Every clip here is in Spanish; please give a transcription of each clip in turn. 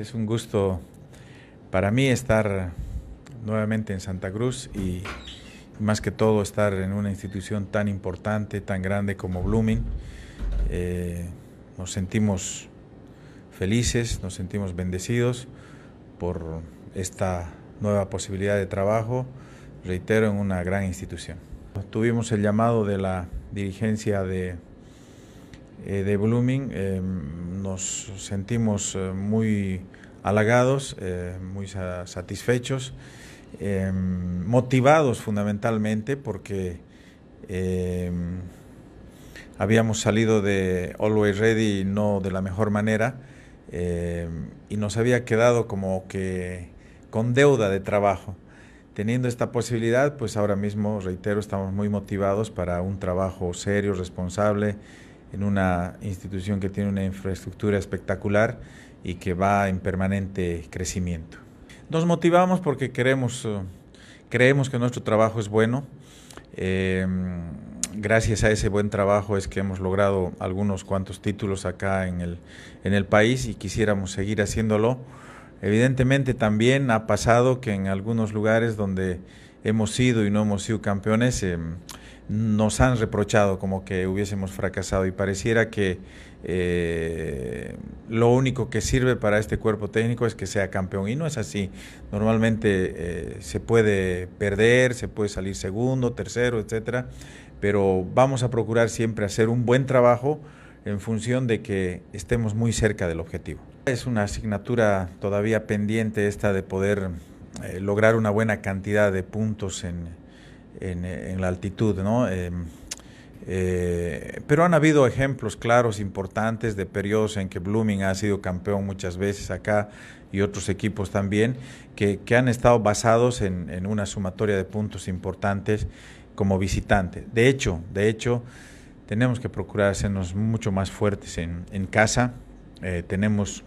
Es un gusto para mí estar nuevamente en Santa Cruz y más que todo estar en una institución tan importante, tan grande como Blooming. Eh, nos sentimos felices, nos sentimos bendecidos por esta nueva posibilidad de trabajo, reitero, en una gran institución. Tuvimos el llamado de la dirigencia de eh, de Blooming, eh, nos sentimos eh, muy halagados, muy satisfechos, motivados fundamentalmente porque habíamos salido de Always Ready no de la mejor manera y nos había quedado como que con deuda de trabajo teniendo esta posibilidad, pues ahora mismo, reitero, estamos muy motivados para un trabajo serio, responsable, en una institución que tiene una infraestructura espectacular y que va en permanente crecimiento. Nos motivamos porque queremos, eh, creemos que nuestro trabajo es bueno. Em, gracias a ese buen trabajo es que hemos logrado algunos cuantos títulos acá en el, en el país y quisiéramos seguir haciéndolo. Evidentemente también ha pasado que en algunos lugares donde hemos sido y no hemos sido campeones, em, nos han reprochado como que hubiésemos fracasado y pareciera que eh, lo único que sirve para este cuerpo técnico es que sea campeón y no es así. Normalmente eh, se puede perder, se puede salir segundo, tercero, etcétera, pero vamos a procurar siempre hacer un buen trabajo en función de que estemos muy cerca del objetivo. Es una asignatura todavía pendiente esta de poder eh, lograr una buena cantidad de puntos en, la altitud, ¿no? Eh, eh, pero han habido ejemplos claros, importantes, de periodos en que Blooming ha sido campeón muchas veces acá y otros equipos también, que, han estado basados en, una sumatoria de puntos importantes como visitante. De hecho, de hecho, tenemos que procurar hacernos mucho más fuertes en, casa. tenemos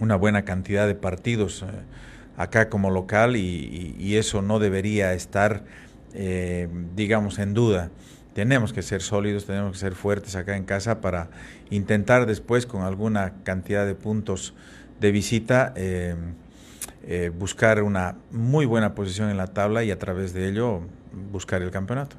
una buena cantidad de partidos acá como local y, eso no debería estar, eh, digamos, en duda. Tenemos que ser sólidos, tenemos que ser fuertes acá en casa para intentar después con alguna cantidad de puntos de visita eh, eh, buscar una muy buena posición en la tabla y a través de ello buscar el campeonato.